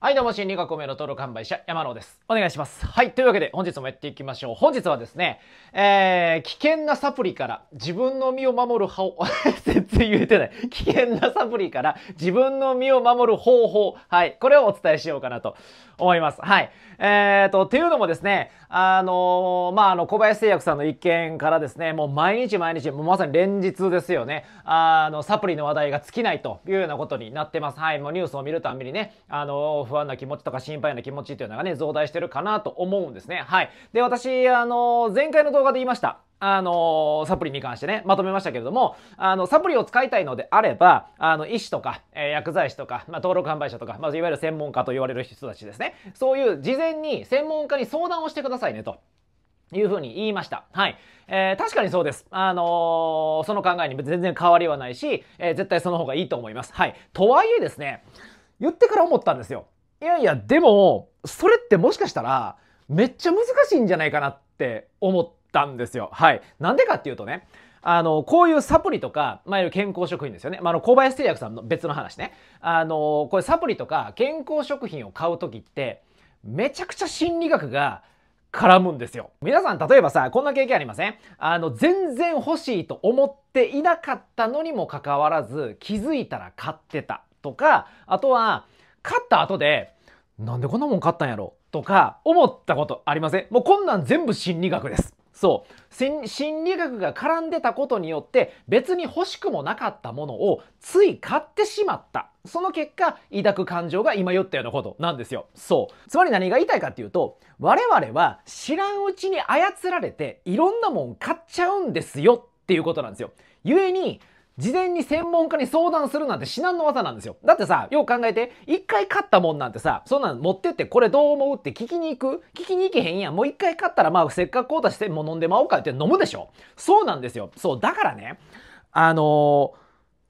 はい、どうも、心理学名の登録販売者、山野です。お願いします。はい、というわけで本日もやっていきましょう。本日はですね、えー、危険なサプリから自分の身を守る方、全然言えてない。危険なサプリから自分の身を守る方法。はい、これをお伝えしようかなと思います。はい。えーと、っていうのもですね、あのー、まあ、あの、小林製薬さんの一件からですね、もう毎日毎日、もうまさに連日ですよね、あの、サプリの話題が尽きないというようなことになってます。はい、もうニュースを見るたびにね、あのー不安な気持ちとか心配な気持ちっていうのがね、増大してるかなと思うんですね。はい。で、私、あの前回の動画で言いました。あのサプリに関してね、まとめましたけれども、あの、サプリを使いたいのであれば、あの、医師とか、えー、薬剤師とか、まあ、登録販売者とか、まあ、いわゆる専門家と言われる人たちですね。そういう事前に専門家に相談をしてくださいねと。いうふうに言いました。はい。えー、確かにそうです。あのー、その考えに全然変わりはないし、えー、絶対その方がいいと思います。はい。とはいえですね、言ってから思ったんですよ。いやいや、でも、それってもしかしたら、めっちゃ難しいんじゃないかなって思ったんですよ。はい。なんでかっていうとね、あの、こういうサプリとか、まあ、健康食品ですよね。まあ、あの、小林製薬さんの別の話ね。あの、これサプリとか健康食品を買う時って、めちゃくちゃ心理学が絡むんですよ。皆さん、例えばさ、こんな経験ありませんあの、全然欲しいと思っていなかったのにもかかわらず、気づいたら買ってたとか、あとは、買った後で、なんでこんなもん買ったんやろとか思ったことありませんもうこんなん全部心理学です。そう心理学が絡んでたことによって別に欲しくもなかったものをつい買ってしまったその結果抱く感情が今言ったようなことなんですよそうつまり何が言いたいかっていうと我々は知らんうちに操られていろんなもん買っちゃうんですよっていうことなんですよ故に事前に専門家に相談するなんて至難の技なんですよ。だってさ、よう考えて、一回買ったもんなんてさ、そんなん持ってってこれどう思うって聞きに行く聞きに行けへんやん。もう一回買ったらまあせっかくこうたしても飲んでまおうかって飲むでしょ。そうなんですよ。そう、だからね、あのー、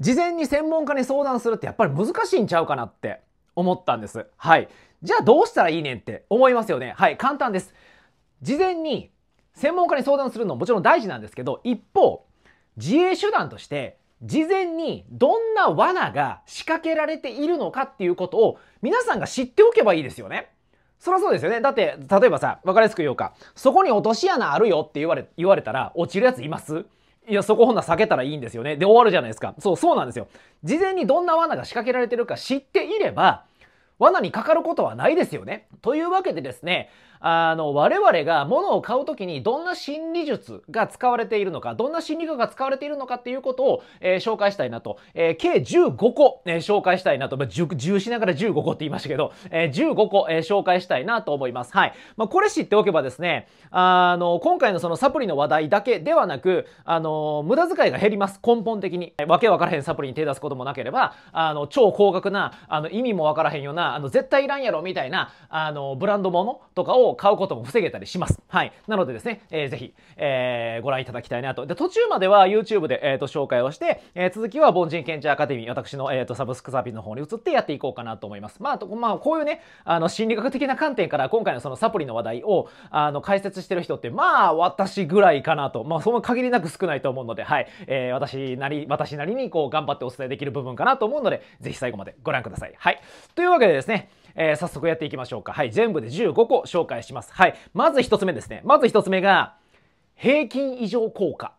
事前に専門家に相談するってやっぱり難しいんちゃうかなって思ったんです。はい。じゃあどうしたらいいねんって思いますよね。はい、簡単です。事前に専門家に相談するのももちろん大事なんですけど、一方、自衛手段として事前にどんな罠が仕掛けられているのかっていうことを皆さんが知っておけばいいですよね。そりゃそうですよね。だって、例えばさ、分かりやすく言おうか、そこに落とし穴あるよって言われ言われたら、落ちるやついますいや、そこほんな避けたらいいんですよね。で、終わるじゃないですか。そう、そうなんですよ。事前にどんな罠が仕掛けられてるか知っていれば、罠にかかることはないですよね。というわけでですね、あの、我々が物を買う時にどんな心理術が使われているのか、どんな心理学が使われているのかっていうことを、えー、紹介したいなと。えー、計15個、えー、紹介したいなと。まあ、10しながら15個って言いましたけど、えー、15個、えー、紹介したいなと思います。はい。まあ、これ知っておけばですね、あの、今回のそのサプリの話題だけではなく、あの、無駄遣いが減ります。根本的に。わけわからへんサプリに手出すこともなければ、あの、超高額な、あの、意味もわからへんような、あの、絶対いらんやろみたいな、あの、ブランドものとかをを買うことも防げたりします。はい。なのでですね、えー、ぜひ、えー、ご覧いただきたいなと。で、途中までは YouTube で、えーと、紹介をして、えー、続きは凡人検知アカデミー、私の、えーと、とサブスクサービスの方に移ってやっていこうかなと思います。まあ、とまあ、こういうね、あの、心理学的な観点から今回のそのサプリの話題を、あの、解説してる人って、まあ、私ぐらいかなと。まあ、その限りなく少ないと思うので、はい。えー、私なり、私なりにこう、頑張ってお伝えできる部分かなと思うので、ぜひ最後までご覧ください。はい。というわけでですね、えー、早速やっていきましょうか。はい、全部で15個紹介します。はい、まず1つ目ですね。まず1つ目が、平均以上効果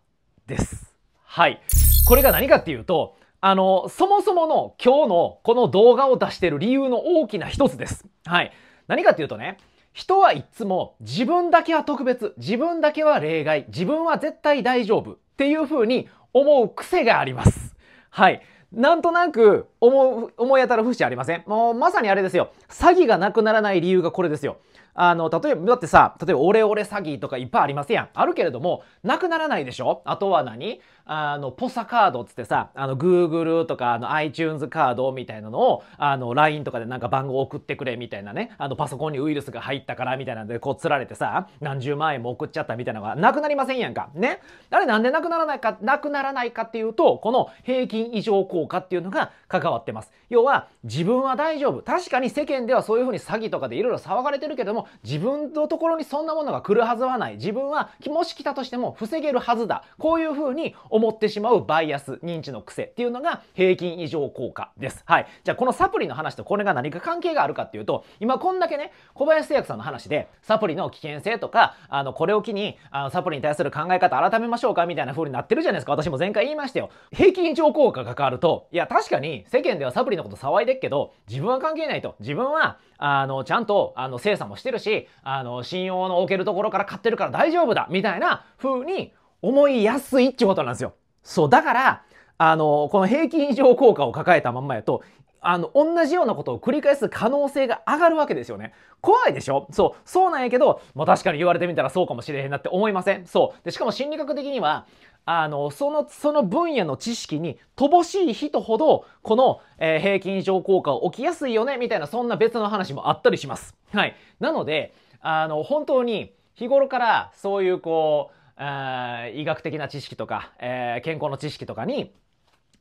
です。はい。これが何かっていうと、あの、そもそもの今日のこの動画を出してる理由の大きな一つです。はい。何かっていうとね、人はいつも自分だけは特別、自分だけは例外、自分は絶対大丈夫っていう風に思う癖があります。はい。なんとなく思う、思い当たる節ありませんもうまさにあれですよ。詐欺がなくならない理由がこれですよ。あの、例えば、だってさ、例えばオレオレ詐欺とかいっぱいありますやん。あるけれども、なくならないでしょあとは何あの、ポサカードっつってさ、あの、Google とか、あの、iTunes カードみたいなのを、あの、LINE とかでなんか番号送ってくれみたいなね、あの、パソコンにウイルスが入ったからみたいなんで、こう、つられてさ、何十万円も送っちゃったみたいなのがなくなりませんやんか。ね。あれなんでなくならないか、なくならないかっていうと、この平均異常効果っていうのが関わってます。要は、自分は大丈夫。確かに世間ではそういうふうに詐欺とかでいろいろ騒がれてるけども、も自分のところにそんなものが来るはずはない自分はもし来たとしても防げるはずだこういうふうに思ってしまうバイアス認知の癖っていうのが平均異常効果ですはいじゃあこのサプリの話とこれが何か関係があるかっていうと今こんだけね小林製薬さんの話でサプリの危険性とかあのこれを機にあのサプリに対する考え方改めましょうかみたいな風になってるじゃないですか私も前回言いましたよ平均異常効果が変わるといや確かに世間ではサプリのこと騒いでっけど自分は関係ないと自分はあのちゃんとあの精査もしてしてるし、あの、信用の置けるところから買ってるから大丈夫だみたいな風に思いやすいってことなんですよ。そう、だから、あの、この平均以上効果を抱えたまんまやと、あの、同じようなことを繰り返す可能性が上がるわけですよね。怖いでしょそう、そうなんやけど、まあ確かに言われてみたらそうかもしれへんなって思いませんそう。で、しかも心理学的には、あの、その、その分野の知識に乏しい人ほど、この、えー、平均異常効果を起きやすいよね、みたいな、そんな別の話もあったりします。はい。なので、あの、本当に、日頃からそういうこう、え医学的な知識とか、えー、健康の知識とかに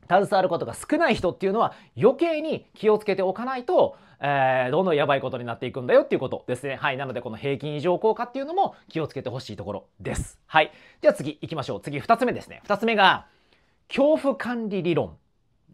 携わることが少ない人っていうのは余計に気をつけておかないと、えー、どんどんやばいことになっていくんだよっていうことですね。はい。なのでこの平均異常効果っていうのも気をつけてほしいところです。はい。では次行きましょう。次2つ目ですね。2つ目が恐怖管理理論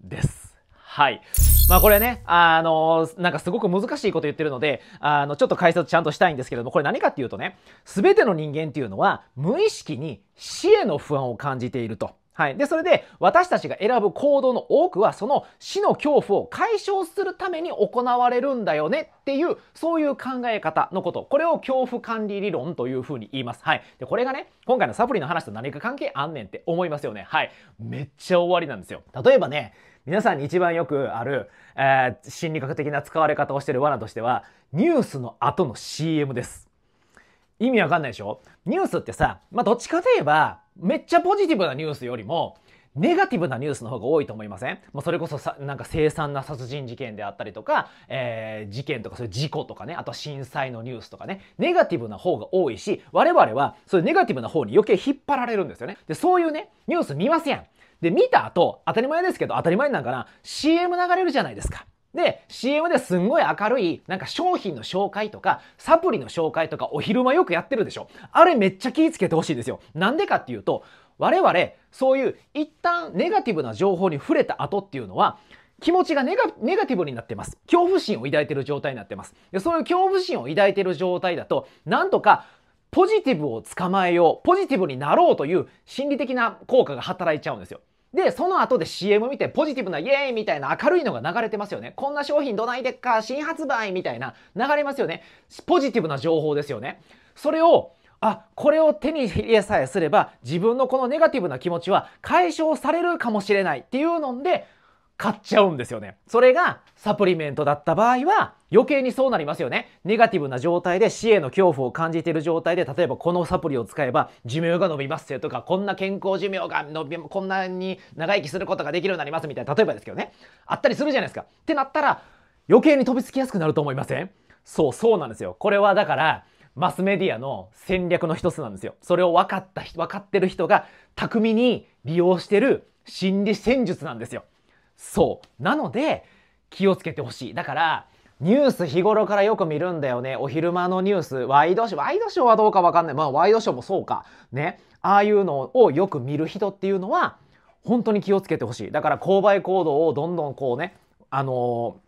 です。はい。まあこれね、あのなんかすごく難しいこと言ってるので、あの、ちょっと解説ちゃんとしたいんですけれども、これ何かっていうとね、すべての人間っていうのは無意識に死への不安を感じていると。はい、でそれで私たちが選ぶ行動の多くはその死の恐怖を解消するために行われるんだよねっていうそういう考え方のことこれを恐怖管理理論というふうに言います、はい、でこれがね今回のサプリの話と何か関係あんねんって思いますよねはいめっちゃ終わりなんですよ例えばね皆さんに一番よくある、えー、心理学的な使われ方をしてる罠としてはニュースの後の CM です意味わかんないでしょニュースってさ、まあ、どっちかといえば、めっちゃポジティブなニュースよりも、ネガティブなニュースの方が多いと思いませんもうそれこそさなんか凄惨な殺人事件であったりとか、えー、事件とかそういう事故とかねあと震災のニュースとかねネガティブな方が多いし我々はそういうネガティブな方に余計引っ張られるんですよねでそういうねニュース見ますやんで見た後当たり前ですけど当たり前なんかな CM 流れるじゃないですかで、CM ですんごい明るい、なんか商品の紹介とか、サプリの紹介とか、お昼間よくやってるでしょ。あれめっちゃ気ぃつけてほしいですよ。なんでかっていうと、我々、そういう一旦ネガティブな情報に触れた後っていうのは、気持ちがネガネガティブになってます。恐怖心を抱いてる状態になってます。でそういう恐怖心を抱いてる状態だと、なんとかポジティブを捕まえよう、ポジティブになろうという心理的な効果が働いちゃうんですよ。で、その後で CM 見てポジティブなイエーイみたいな明るいのが流れてますよね。こんな商品どないでっか、新発売みたいな流れますよね。ポジティブな情報ですよね。それを、あ、これを手に入れさえすれば自分のこのネガティブな気持ちは解消されるかもしれないっていうので、買っちゃうんですよね。それがサプリメントだった場合は余計にそうなりますよね。ネガティブな状態で死への恐怖を感じている状態で、例えばこのサプリを使えば寿命が伸びますよとか、こんな健康寿命が伸び、こんなに長生きすることができるようになりますみたいな、例えばですけどね。あったりするじゃないですか。ってなったら余計に飛びつきやすくなると思いませんそう、そうなんですよ。これはだから、マスメディアの戦略の一つなんですよ。それを分かった人、分かってる人が巧みに利用してる心理戦術なんですよ。そう。なので、気をつけてほしい。だから、ニュース日頃からよく見るんだよね。お昼間のニュース、ワイドショー、ワイドショーはどうかわかんない。まあ、ワイドショーもそうか。ね。ああいうのをよく見る人っていうのは、本当に気をつけてほしい。だから、購買行動をどんどんこうね、あのー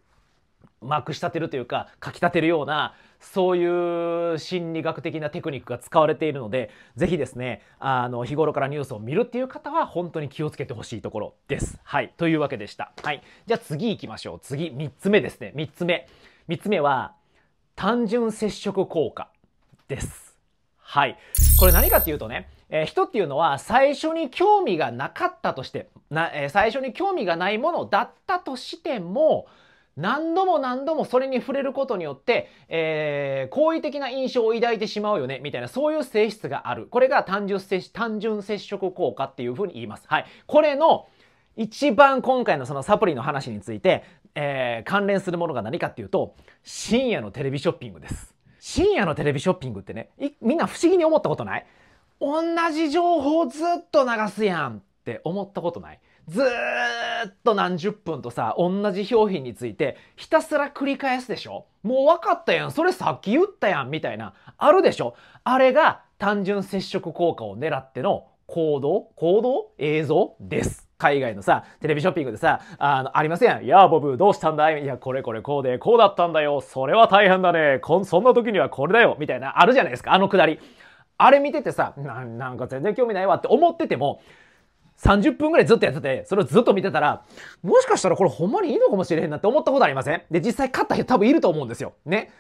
まくし立てるというか、かき立てるようなそういう心理学的なテクニックが使われているので、ぜひですね、あの、日頃からニュースを見るっていう方は本当に気をつけてほしいところです。はい。というわけでした。はい。じゃあ次行きましょう。次、3つ目ですね。3つ目。3つ目は、単純接触効果です。はい。これ何かっていうとね、えー、人っていうのは最初に興味がなかったとして、なえー、最初に興味がないものだったとしても、何度も何度もそれに触れることによって、えー、好意的な印象を抱いてしまうよね、みたいな、そういう性質がある。これが単純接単純接触効果っていうふうに言います。はい。これの、一番今回のそのサプリの話について、えー、関連するものが何かっていうと、深夜のテレビショッピングです。深夜のテレビショッピングってね、みんな不思議に思ったことない同じ情報ずっと流すやんって思ったことないずーっと何十分とさ同じ商品についてひたすら繰り返すでしょもう分かったやんそれさっき言ったやんみたいなあるでしょあれが単純接触効果を狙っての行動行動映像です海外のさ、テレビショッピングでさ、あの、ありません。いや、ボブ、どうしたんだいいや、これこれこうで、こうだったんだよ。それは大変だね。こん、そんな時にはこれだよ。みたいな、あるじゃないですか。あのくだり。あれ見ててさな、なんか全然興味ないわって思ってても、30分ぐらいずっとやってて、それをずっと見てたら、もしかしたらこれほんまにいいのかもしれへんなって思ったことありませんで、実際勝った人多分いると思うんですよ。ね。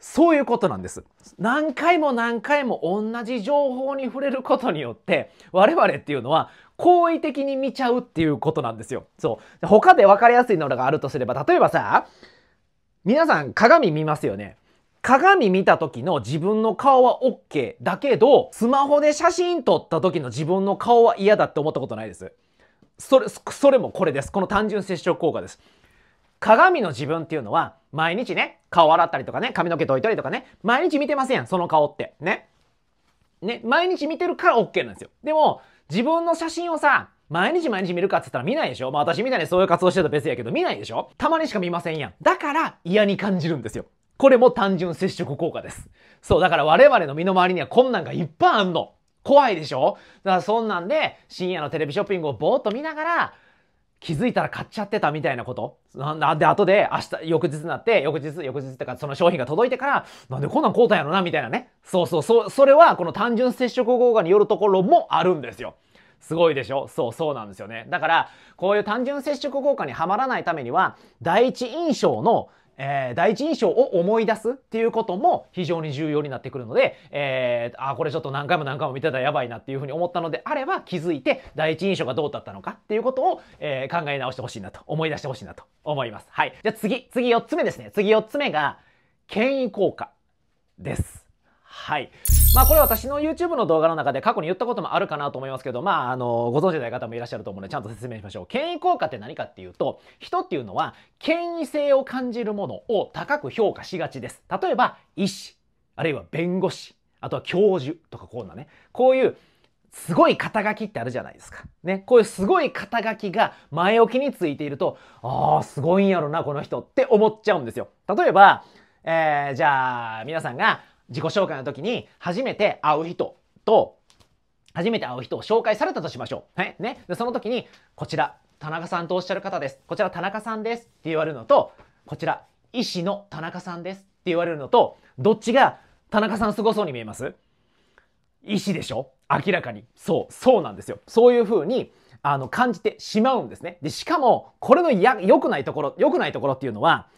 そういうことなんです。何回も何回も同じ情報に触れることによって、我々っていうのは好意的に見ちゃうっていうことなんですよ。そう。他で分かりやすいのがあるとすれば、例えばさ、皆さん鏡見ますよね。鏡見た時の自分の顔は OK だけど、スマホで写真撮った時の自分の顔は嫌だって思ったことないです。それ、それもこれです。この単純接触効果です。鏡の自分っていうのは、毎日ね、顔洗ったりとかね、髪の毛といたりとかね、毎日見てません、その顔って。ね。ね、毎日見てるから OK なんですよ。でも、自分の写真をさ、毎日毎日見るかって言ったら見ないでしょまあ私みたいにそういう活動してたら別やけど見ないでしょたまにしか見ませんやん。だから嫌に感じるんですよ。これも単純接触効果です。そう、だから我々の身の回りには困難がいっぱいあんの。怖いでしょだからそんなんで深夜のテレビショッピングをぼーっと見ながら気づいたら買っちゃってたみたいなこと。なんで、後で、明日、翌日になって、翌日、翌日ってか、その商品が届いてから、なんでこんなん買うたんやろな、みたいなね。そうそう、そ、それは、この単純接触効果によるところもあるんですよ。すごいでしょそう、そうなんですよね。だから、こういう単純接触効果にはまらないためには、第一印象のえー、第一印象を思い出すっていうことも非常に重要になってくるので、えー、あ、これちょっと何回も何回も見てたらやばいなっていうふうに思ったのであれば気づいて第一印象がどうだったのかっていうことを、えー、考え直してほしいなと、思い出してほしいなと思います。はい。じゃあ次、次4つ目ですね。次4つ目が、権威効果です。はい。まあこれ私の YouTube の動画の中で過去に言ったこともあるかなと思いますけど、まああの、ご存知ない方もいらっしゃると思うのでちゃんと説明しましょう。権威効果って何かっていうと、人っていうのは権威性を感じるものを高く評価しがちです。例えば医師、あるいは弁護士、あとは教授とかこうなね、こういうすごい肩書きってあるじゃないですか。ね。こういうすごい肩書きが前置きについていると、ああ、すごいんやろな、この人って思っちゃうんですよ。例えば、えー、じゃあ、皆さんが、自己紹介の時に初めて会う人と初めて会う人を紹介されたとしましょう。はい、ね。その時に、こちら、田中さんとおっしゃる方です。こちら、田中さんですって言われるのと、こちら、医師の田中さんですって言われるのと、どっちが田中さんすごそうに見えます医師でしょ明らかに。そう、そうなんですよ。そういうふうに、あの、感じてしまうんですね。で、しかも、これのや、良くないところ、良くないところっていうのは、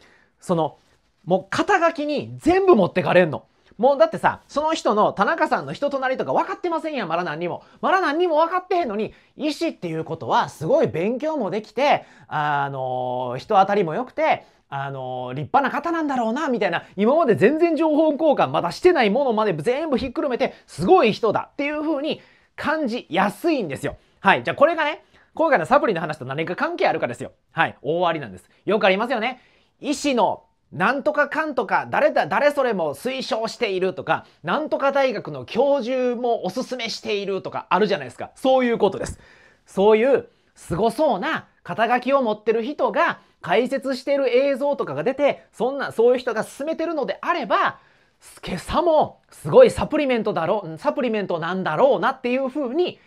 その、もう肩書きに全部持ってかれんの。もうだってさ、その人の田中さんの人となりとか分かってませんやん、まだ何にも。まだ何にも分かってへんのに、医師っていうことはすごい勉強もできて、あのー、人当たりも良くて、あのー、立派な方なんだろうな、みたいな、今まで全然情報交換まだしてないものまで全部ひっくるめて、すごい人だっていう風に感じやすいんですよ。はい。じゃあこれがね、今回のサプリの話と何か関係あるかですよ。はい。大ありなんです。よくありますよね。医師のなんとかかんとか、誰だ、誰それも推奨しているとか、なんとか大学の教授もおすすめしているとかあるじゃないですか。そういうことです。そういう凄そうな肩書きを持ってる人が解説してる映像とかが出て、そんな、そういう人が勧めてるのであれば、今朝もすごいサプリメントだろう、サプリメントなんだろうなっていうふうに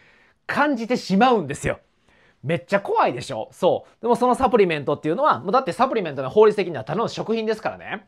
感じてしまうんですよ。めっちゃ怖いでしょそうでもそのサプリメントっていうのはもうだってサプリメントの法律的にはただの食品ですからね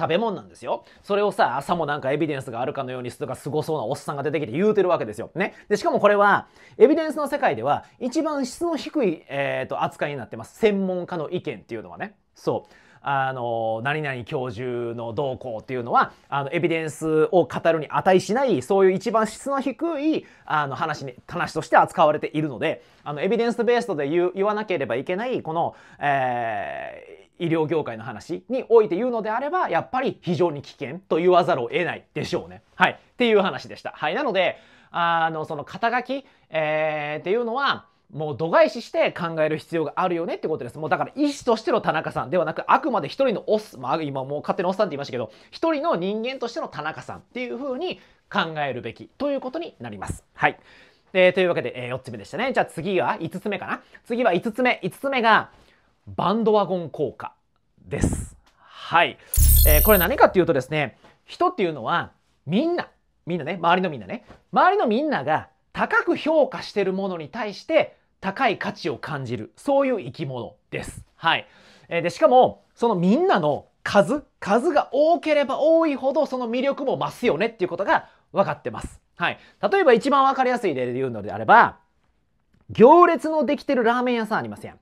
食べ物なんですよ。それをさ、朝もなんかエビデンスがあるかのようにとかすごそうなおっさんが出てきて言うてるわけですよ。ね。で、しかもこれは、エビデンスの世界では一番質の低い、えーと扱いになってます。専門家の意見っていうのはね。そう。あの何々教授の動向っていうのはあのエビデンスを語るに値しないそういう一番質の低いあの話に話として扱われているのであのエビデンスベースで言言わなければいけないこの、えー、医療業界の話において言うのであればやっぱり非常に危険と言わざるを得ないでしょうね。はい、っていう話でした。はい、なのであのその肩書き、えー、っていうのはもう度外視して考える必要があるよねってことです。もうだから医師としての田中さんではなく、あくまで一人のオス、まあ今もう勝手におっさんって言いましたけど、一人の人間としての田中さんっていうふうに考えるべきということになります。はい。えー、というわけで、えー、4つ目でしたね。じゃあ次は5つ目かな。次は5つ目。5つ目が、バンドワゴン効果です。はい。えー、これ何かっていうとですね、人っていうのは、みんな、みんなね、周りのみんなね、周りのみんなが高く評価してるものに対して、高い価値を感じるそういう生き物です。はい、えでしかもそのみんなの数数が多ければ多いほどその魅力も増すよねっていうことが分かってます。はい、例えば一番分かりやすい例で言うのであれば行列のできてるラーメン屋さんありません。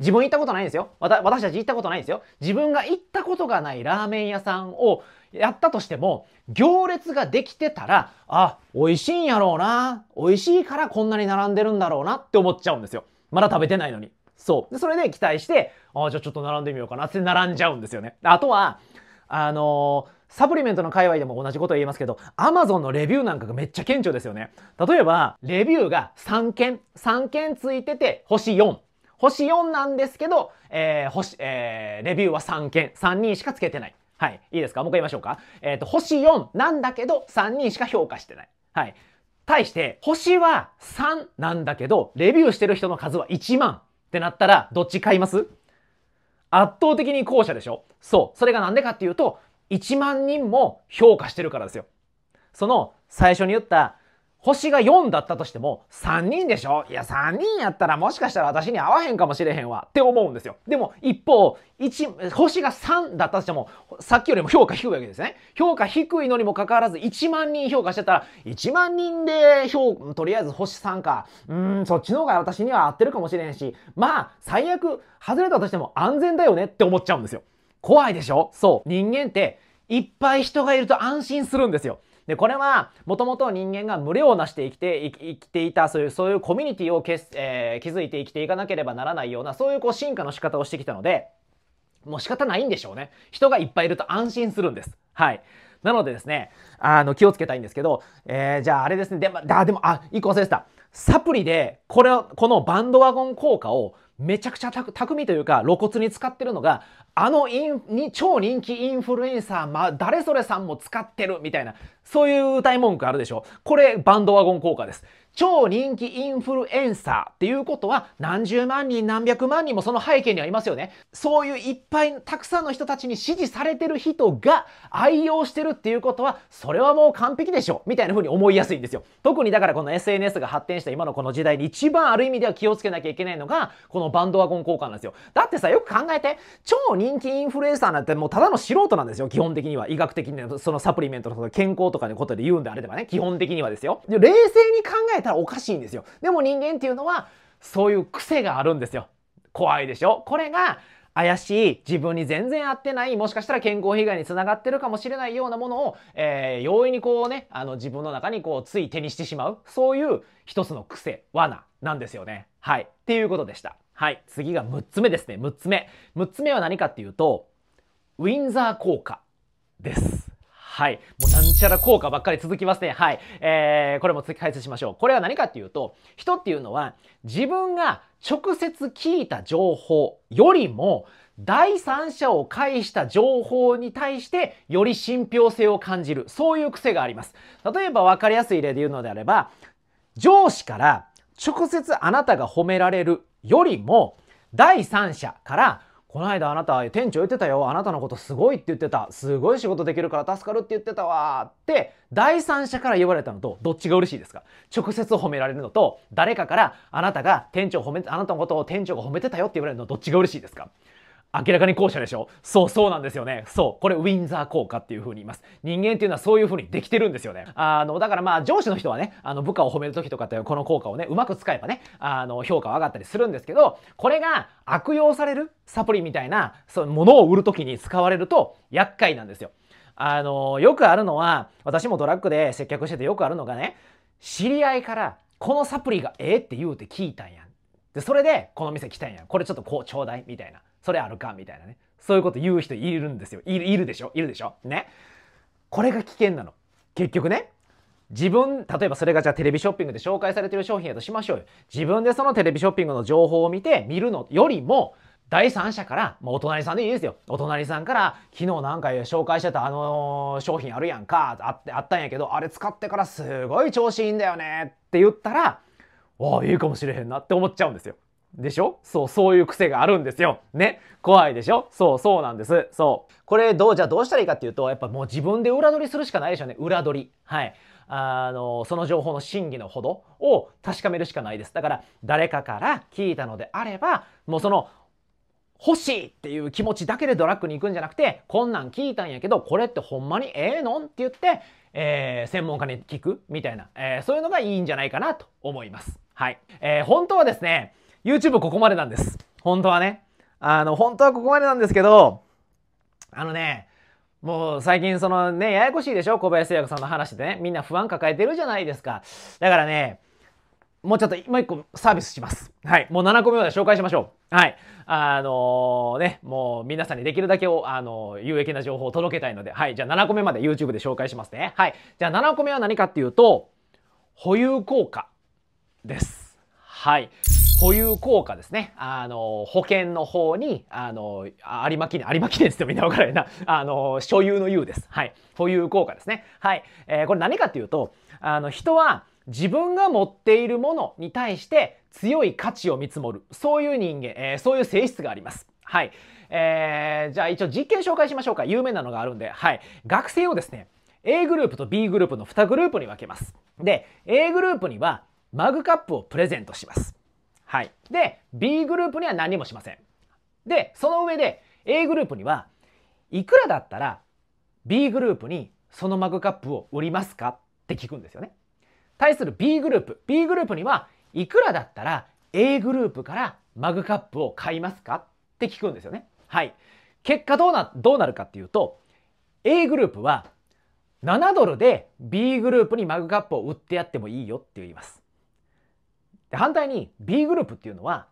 自分行ったことないんですよ。私たち行ったことないんですよ。自分が行ったことがないラーメン屋さんをやったとしても、行列ができてたら、あ、美味しいんやろうな。美味しいからこんなに並んでるんだろうなって思っちゃうんですよ。まだ食べてないのに。そう。で、それで期待して、あじゃあちょっと並んでみようかなって並んじゃうんですよね。あとは、あのーサプリメントの界隈でも同じこと言いますけど、アマゾンのレビューなんかがめっちゃ顕著ですよね。例えば、レビューが3件、3件ついてて、星4。星4なんですけど、えー、星、えー、レビューは3件、3人しかつけてない。はい。いいですかもう一回言いましょうか。えっ、ー、と、星4なんだけど3人しか評価してない。はい。対して、星は3なんだけど、レビューしてる人の数は1万ってなったら、どっち買います圧倒的に後者でしょそう。それがなんでかっていうと、1万人も評価してるからですよ。その最初に言った星が4だったとしても3人でしょいや3人やったらもしかしたら私に合わへんかもしれへんわって思うんですよ。でも一方星が3だったとしてもさっきよりも評価低いわけですね。評価低いのにもかかわらず1万人評価してたら1万人で評とりあえず星3かうんそっちの方が私には合ってるかもしれへんしまあ最悪外れたとしても安全だよねって思っちゃうんですよ。怖いでしょそう人間っていっぱい人がいると安心するんですよ。で、これは、もともと人間が群れをなして生きて、生きていた、そういう、そういうコミュニティをけ、えー、築いて生きていかなければならないような、そういうこう進化の仕方をしてきたので、もう仕方ないんでしょうね。人がいっぱいいると安心するんです。はい。なのでですね、あの、気をつけたいんですけど、えー、じゃああれですね、でも、あ、でも、あ、一個忘れてた。サプリで、これを、このバンドワゴン効果をめちゃくちゃ巧みというか露骨に使ってるのがあのに超人気インフルエンサー、ま、誰それさんも使ってるみたいなそういう歌い文句あるでしょこれバンドワゴン効果です超人気インフルエンサーっていうことは何十万人何百万人もその背景にありますよね。そういういっぱいたくさんの人たちに支持されてる人が愛用してるっていうことはそれはもう完璧でしょみたいな風に思いやすいんですよ。特にだからこの SNS が発展した今のこの時代に一番ある意味では気をつけなきゃいけないのがこのバンドワゴン交換なんですよ。だってさよく考えて超人気インフルエンサーなんてもうただの素人なんですよ基本的には医学的にそのサプリメントの健康とかのことで言うんであればね基本的にはですよ。冷静に考ええたらおかしいんですよ。でも人間っていうのはそういう癖があるんですよ。怖いでしょこれが怪しい自分に全然合ってないもしかしたら健康被害につながってるかもしれないようなものを、えー、容易にこうねあの自分の中にこうつい手にしてしまうそういう一つの癖罠なんですよね。はいっていうことでした。はい次が6つ目ですね6つ目6つ目は何かっていうとウィンザー効果です。はい。もうなんちゃら効果ばっかり続きますね。はい。えー、これも解説しましょう。これは何かっていうと、人っていうのは自分が直接聞いた情報よりも第三者を介した情報に対してより信憑性を感じる。そういう癖があります。例えば分かりやすい例で言うのであれば、上司から直接あなたが褒められるよりも第三者からこの間あなた店長言ってたよあなたのことすごいって言ってたすごい仕事できるから助かるって言ってたわって第三者から言われたのとどっちが嬉しいですか直接褒められるのと誰かからあなたが店長褒めあなたのことを店長が褒めてたよって言われるのどっちが嬉しいですか明らかに後者でしょそうそうなんですよね。そう。これウィンザー効果っていう風に言います。人間っていうのはそういう風にできてるんですよね。あの、だからまあ上司の人はね、あの部下を褒める時とかってこの効果をね、うまく使えばね、あの評価は上がったりするんですけど、これが悪用されるサプリみたいな、そのものを売る時に使われると厄介なんですよ。あの、よくあるのは、私もドラッグで接客しててよくあるのがね、知り合いからこのサプリがええって言うて聞いたんやん。で、それでこの店来たんやん。これちょっとこうちょうだいみたいな。それあるかみたいなねそういうこと言う人いるんですよいるいるでしょいるでしょねこれが危険なの結局ね自分例えばそれがじゃあテレビショッピングで紹介されてる商品やとしましょうよ自分でそのテレビショッピングの情報を見て見るのよりも第三者から、まあ、お隣さんでいいですよお隣さんから昨日なんか紹介してたあの商品あるやんかあってあったんやけどあれ使ってからすごい調子いいんだよねって言ったらああいいかもしれへんなって思っちゃうんですよでしょそう、そういう癖があるんですよ。ね。怖いでしょそう、そうなんです。そう。これ、どう、じゃあどうしたらいいかっていうと、やっぱもう自分で裏取りするしかないでしょうね。裏取り。はい。あの、その情報の真偽のほどを確かめるしかないです。だから、誰かから聞いたのであれば、もうその、欲しいっていう気持ちだけでドラッグに行くんじゃなくて、こんなん聞いたんやけど、これってほんまにええのんって言って、えー、専門家に聞くみたいな、えー、そういうのがいいんじゃないかなと思います。はい。えー、本当はですね、YouTube ここまでなんです。本当はね。あの、本当はここまでなんですけど、あのね、もう最近そのね、ややこしいでしょ小林製薬さんの話でね。みんな不安抱えてるじゃないですか。だからね、もうちょっと、もう一個サービスします。はい。もう7個目まで紹介しましょう。はい。あのー、ね、もう皆さんにできるだけを、あのー、有益な情報を届けたいので、はい。じゃあ7個目まで YouTube で紹介しますね。はい。じゃあ7個目は何かっていうと、保有効果です。はい。保有効果ですね。あの、保険の方に、あの、有馬記念、有馬記念ってみんなわからないな。あの、所有の有です。はい。保有効果ですね。はい。えー、これ何かっていうと、あの、人は自分が持っているものに対して強い価値を見積もる。そういう人間、えー、そういう性質があります。はい。えー、じゃあ一応実験紹介しましょうか。有名なのがあるんで。はい。学生をですね、A グループと B グループの2グループに分けます。で、A グループにはマグカップをプレゼントします。はい。で、B グループには何もしません。で、その上で A グループには、いくらだったら B グループにそのマグカップを売りますかって聞くんですよね。対する B グループ。B グループには、いくらだったら A グループからマグカップを買いますかって聞くんですよね。はい。結果どうな、どうなるかっていうと、A グループは7ドルで B グループにマグカップを売ってやってもいいよって言います。で反対に B グループっていうのは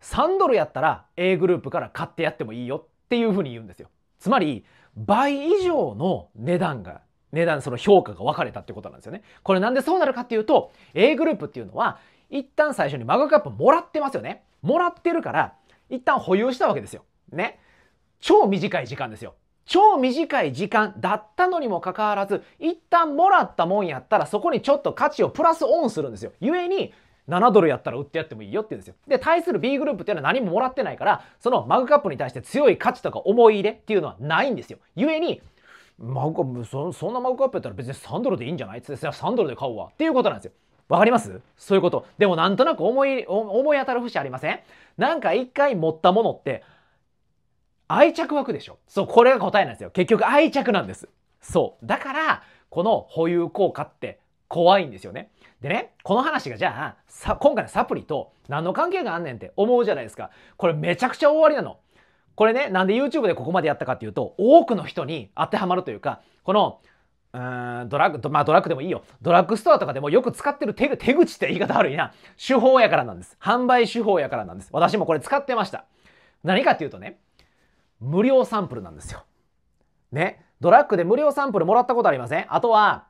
3ドルやったら A グループから買ってやってもいいよっていうふうに言うんですよ。つまり倍以上の値段が値段その評価が分かれたってことなんですよね。これなんでそうなるかっていうと A グループっていうのは一旦最初にマグカップもらってますよね。もらってるから一旦保有したわけですよ。ね。超短い時間ですよ。超短い時間だったのにもかかわらず一旦もらったもんやったらそこにちょっと価値をプラスオンするんですよ。故に7ドルやったら売ってやってもいいよって言うんですよ。で、対する B グループっていうのは何ももらってないから、そのマグカップに対して強い価値とか思い入れっていうのはないんですよ。故に、マグカップそ、そんなマグカップやったら別に3ドルでいいんじゃないって3ドルで買うわっていうことなんですよ。わかりますそういうこと。でもなんとなく思い、思い当たる節ありませんなんか一回持ったものって愛着枠でしょそう、これが答えなんですよ。結局愛着なんです。そう。だから、この保有効果って怖いんですよね。でね、この話がじゃあ、今回のサプリと何の関係があんねんって思うじゃないですか。これめちゃくちゃ終わりなの。これね、なんで YouTube でここまでやったかっていうと、多くの人に当てはまるというか、この、うーんドラッグ、まあドラッグでもいいよ。ドラッグストアとかでもよく使ってる手手口って言い方悪いな。手法やからなんです。販売手法やからなんです。私もこれ使ってました。何かっていうとね、無料サンプルなんですよ。ね。ドラッグで無料サンプルもらったことありませんあとは、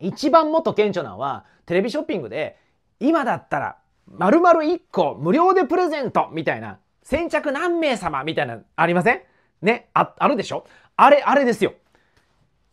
一番もっと顕著なのは、テレビショッピングで、今だったら、丸々1個無料でプレゼントみたいな、先着何名様みたいな、ありませんね、あ、あるでしょあれ、あれですよ。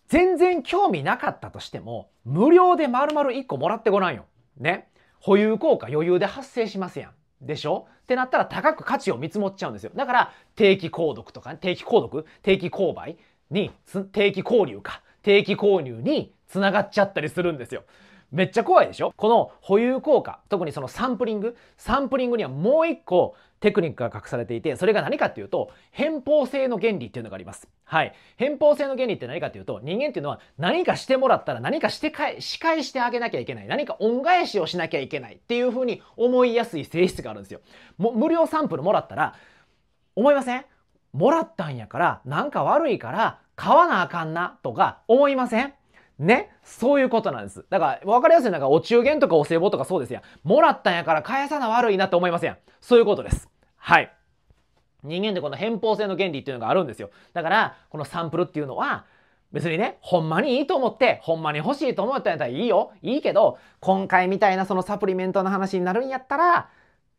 全然興味なかったとしても、無料で丸々1個もらってごらんよ。ね。保有効果余裕で発生しますやん。でしょってなったら高く価値を見積もっちゃうんですよ。だから定期購読とか、ね、定期購読、定期購買に、定期購入か、定期購入に繋がっちゃったりするんですよ。めっちゃ怖いでしょこの保有効果、特にそのサンプリング、サンプリングにはもう一個テクニックが隠されていてそれが何かっていうと偏方性の原理っていうのがあります。はい、偏方性の原理って何かっていうと人間っていうのは何かしてもらったら何かしてか仕返してあげなきゃいけない何か恩返しをしなきゃいけないっていうふうに思いやすい性質があるんですよ。も無料サンプルもらったら思いませんもらったんやから何か悪いから買わなあかんなとか思いませんねそういうことなんです。だから、わかりやすいなんかお中元とかお歳暮とかそうですやん。もらったんやから返さな悪いなって思いません。そういうことです。はい。人間ってこの偏方性の原理っていうのがあるんですよ。だから、このサンプルっていうのは、別にね、ほんまにいいと思って、ほんまに欲しいと思ったんやったらいいよ。いいけど、今回みたいなそのサプリメントの話になるんやったら、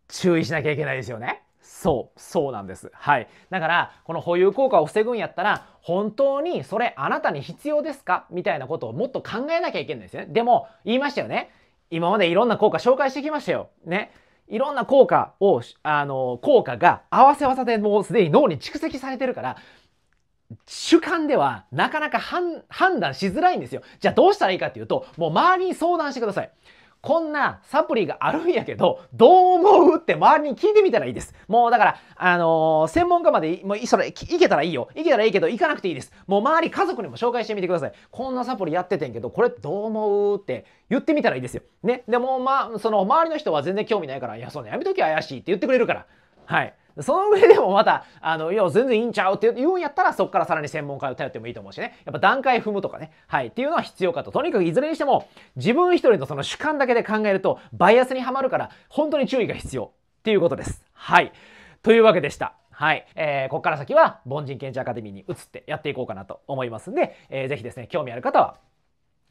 注意しなきゃいけないですよね。そう、そうなんです。はい。だから、この保有効果を防ぐんやったら、本当にそれあなたに必要ですかみたいなことをもっと考えなきゃいけないんですよね。でも、言いましたよね。今までいろんな効果紹介してきましたよ。ね。いろんな効果を、あの、効果が合わせ技でもうすでに脳に蓄積されてるから、主観ではなかなか判断しづらいんですよ。じゃあどうしたらいいかっていうと、もう周りに相談してください。こんなサプリがあるんやけど、どう思うって周りに聞いてみたらいいです。もうだから、あのー、専門家まで、もう、それ、いけたらいいよ。いけたらいいけど、行かなくていいです。もう周り家族にも紹介してみてください。こんなサプリやっててんけど、これどう思うって言ってみたらいいですよ。ね。でも、まあ、その、周りの人は全然興味ないから、いや、そんなやめとき怪しいって言ってくれるから。はい。その上でもまた、あの、いや、全然いいんちゃうって言うんやったら、そこからさらに専門家を頼ってもいいと思うしね。やっぱ段階踏むとかね。はい。っていうのは必要かと。とにかくいずれにしても、自分一人のその主観だけで考えると、バイアスにはまるから、本当に注意が必要っていうことです。はい。というわけでした。はい。えー、ここから先は、凡人検事アカデミーに移ってやっていこうかなと思いますんで、えー、ぜひですね、興味ある方は、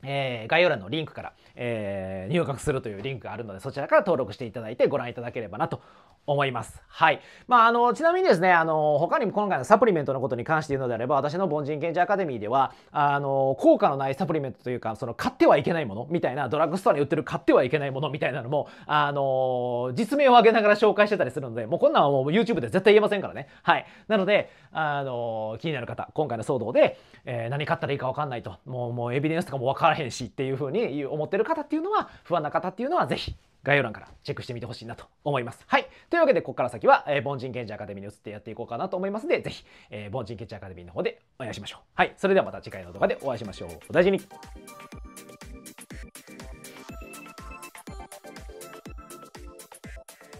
えー、概要欄のリンクから、えー、入学するというリンクがあるので、そちらから登録していただいてご覧いただければなと思います。はい。まあ、あの、ちなみにですね、あの、他にも今回のサプリメントのことに関して言うのであれば、私の凡人賢者アカデミーでは、あの、効果のないサプリメントというか、その、買ってはいけないものみたいな、ドラッグストアに売ってる買ってはいけないものみたいなのも、あの、実名を挙げながら紹介してたりするので、もうこんなんはもう YouTube で絶対言えませんからね。はい。なので、あの、気になる方、今回の騒動で、えー、何買ったらいいかわかんないと、もう、もうエビデンスとかもわかからへんしっていうふうに思ってる方っていうのは不安な方っていうのは是非概要欄からチェックしてみてほしいなと思います。はい。というわけで、ここから先は、えー、凡人賢者アカデミーに移ってやっていこうかなと思いますので、ぜひ、えー、凡人賢者アカデミーの方でお会いしましょう。はい。それではまた次回の動画でお会いしましょう。お大事に。